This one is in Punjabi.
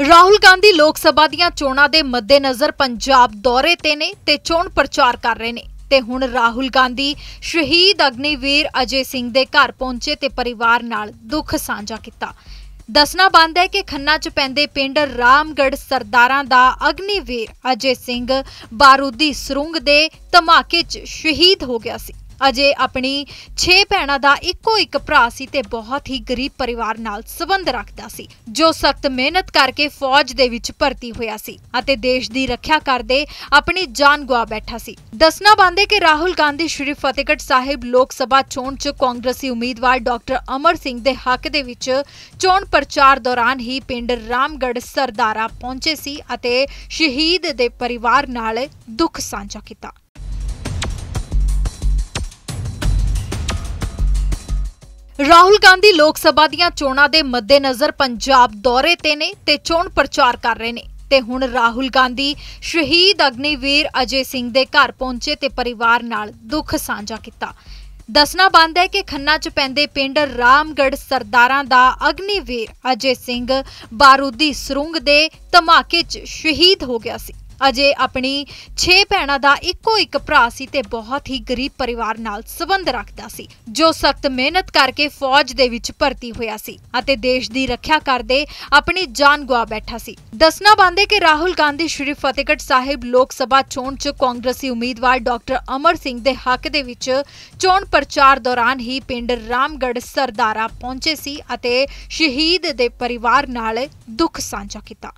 ਰਾਹੁਲ ਗਾਂਧੀ ਲੋਕ ਸਭਾ ਦੀਆਂ ਚੋਣਾਂ ਦੇ ਮੱਦੇਨਜ਼ਰ ਪੰਜਾਬ ਦੌਰੇ ਤੇ ਨੇ ਤੇ ਚੋਣ ਪ੍ਰਚਾਰ ਕਰ ਰਹੇ ਨੇ ਤੇ ਹੁਣ ਰਾਹੁਲ ਗਾਂਧੀ ਸ਼ਹੀਦ ਅਗਨੀਵੀਰ ਅਜੇ ਸਿੰਘ ਦੇ ਘਰ ਪਹੁੰਚੇ ਤੇ ਪਰਿਵਾਰ ਨਾਲ ਦੁੱਖ ਸਾਂਝਾ ਕੀਤਾ ਦੱਸਣਾ ਬੰਦ ਹੈ ਕਿ ਖੰਨਾ ਚ ਪੈਂਦੇ ਪਿੰਡ ਰਾਮਗੜ ਸਰਦਾਰਾਂ ਦਾ ਅਗਨੀਵੀਰ ਅਜੇ ਸਿੰਘ ਬਾਰੂਦੀ ਸਰੂੰਗ ਦੇ ਧਮਾਕੇ 'ਚ ਸ਼ਹੀਦ ਹੋ ਗਿਆ ਸੀ ਅਜੇ ਆਪਣੀ 6 ਭੈਣਾਂ ਦਾ ਇੱਕੋ ਇੱਕ ਭਰਾ ਸੀ ਤੇ ਬਹੁਤ ਹੀ ਗਰੀਬ ਪਰਿਵਾਰ ਨਾਲ ਸੰਬੰਧ ਰੱਖਦਾ ਸੀ ਜੋ ਸਖਤ ਮਿਹਨਤ ਕਰਕੇ ਫੌਜ ਦੇ ਵਿੱਚ ਭਰਤੀ ਹੋਇਆ ਸੀ ਅਤੇ ਦੇਸ਼ ਦੀ ਰੱਖਿਆ ਕਰਦੇ ਆਪਣੀ ਜਾਨ ਗਵਾ ਬੈਠਾ ਸੀ ਦੱਸਣਾ ਬੰਦੇ ਕਿ ਰਾਹੁਲ ਗਾਂਧੀ ਸ਼੍ਰੀ ਫਤਿਹਗੜ ਸਾਹਿਬ ਲੋਕ ਸਭਾ ਚੋਣ 'ਚ ਕਾਂਗਰਸੀ ਉਮੀਦਵਾਰ ਡਾਕਟਰ ਅਮਰ ਸਿੰਘ ਦੇ ਹੱਕ ਦੇ ਵਿੱਚ ਚੋਣ ਪ੍ਰਚਾਰ ਦੌਰਾਨ ਹੀ ਪਿੰਡ ਰਾਮਗੜ੍ਹ ਸਰਦਾਰਾ ਪਹੁੰਚੇ ਸੀ ਅਤੇ ਸ਼ਹੀਦ ਦੇ ਪਰਿਵਾਰ ਨਾਲ ਦੁੱਖ ਸਾਂਝਾ ਕੀਤਾ ਰਾਹੁਲ ਗਾਂਧੀ ਲੋਕ ਸਭਾ ਦੀਆਂ ਚੋਣਾਂ ਦੇ ਮੱਦੇਨਜ਼ਰ ਪੰਜਾਬ ਦੌਰੇ ਤੇ ਨੇ ਤੇ ਚੋਣ ਪ੍ਰਚਾਰ ਕਰ ਰਹੇ ਨੇ ਤੇ ਹੁਣ ਰਾਹੁਲ ਗਾਂਧੀ ਸ਼ਹੀਦ ਅਗਨੀਵੀਰ ਅਜੇ ਸਿੰਘ ਦੇ ਘਰ ਪਹੁੰਚੇ ਤੇ ਪਰਿਵਾਰ ਨਾਲ ਦੁੱਖ ਸਾਂਝਾ ਕੀਤਾ ਦੱਸਣਾ ਬੰਦ ਹੈ ਕਿ ਖੰਨਾ ਚ ਪੈਂਦੇ ਪਿੰਡ ਰਾਮਗੜ ਸਰਦਾਰਾਂ ਦਾ ਅਗਨੀਵੀਰ ਅਜੇ ਸਿੰਘ ਬਾਰੂਦੀ ਸਰੂੰਗ ਦੇ ਧਮਾਕੇ 'ਚ ਸ਼ਹੀਦ ਹੋ ਗਿਆ ਸੀ ਅਜੇ ਆਪਣੀ 6 ਭੈਣਾਂ ਦਾ ਇੱਕੋ ਇੱਕ ਭਰਾ ਸੀ ਤੇ ਬਹੁਤ ਹੀ ਗਰੀਬ ਪਰਿਵਾਰ ਨਾਲ ਸੰਬੰਧ ਰੱਖਦਾ ਸੀ ਜੋ ਸਖਤ ਮਿਹਨਤ ਕਰਕੇ ਫੌਜ ਦੇ ਵਿੱਚ ਭਰਤੀ ਹੋਇਆ ਸੀ ਅਤੇ ਦੇਸ਼ ਦੀ ਰੱਖਿਆ ਕਰਦੇ ਆਪਣੀ ਜਾਨ ਗਵਾ ਬੈਠਾ ਸੀ ਦੱਸਣਾ ਬੰਦੇ ਕਿ ਰਾਹੁਲ ਗਾਂਧੀ ਸ਼੍ਰੀ ਫਤਿਹਗੜ ਸਾਹਿਬ ਲੋਕ ਸਭਾ ਚੋਣ 'ਚ ਕਾਂਗਰਸੀ ਉਮੀਦਵਾਰ ਡਾਕਟਰ ਅਮਰ ਸਿੰਘ ਦੇ ਹੱਕ ਦੇ ਵਿੱਚ ਚੋਣ ਪ੍ਰਚਾਰ ਦੌਰਾਨ ਹੀ ਪਿੰਡ ਰਾਮਗੜ੍ਹ ਸਰਦਾਰਾ ਪਹੁੰਚੇ ਸੀ ਅਤੇ ਸ਼ਹੀਦ ਦੇ ਪਰਿਵਾਰ ਨਾਲ ਦੁੱਖ ਸਾਂਝਾ ਕੀਤਾ